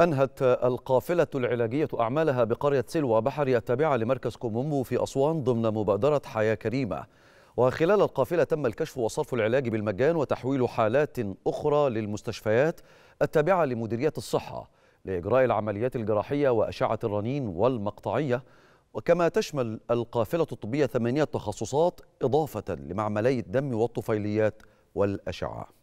أنهت القافلة العلاجية أعمالها بقرية سلوى بحرية التابعة لمركز كومومبو في أسوان ضمن مبادرة حياة كريمة وخلال القافلة تم الكشف وصرف العلاج بالمجان وتحويل حالات أخرى للمستشفيات التابعة لمديرية الصحة لإجراء العمليات الجراحية وأشعة الرنين والمقطعية وكما تشمل القافلة الطبية ثمانية تخصصات إضافة لمعملي الدم والطفيليات والأشعة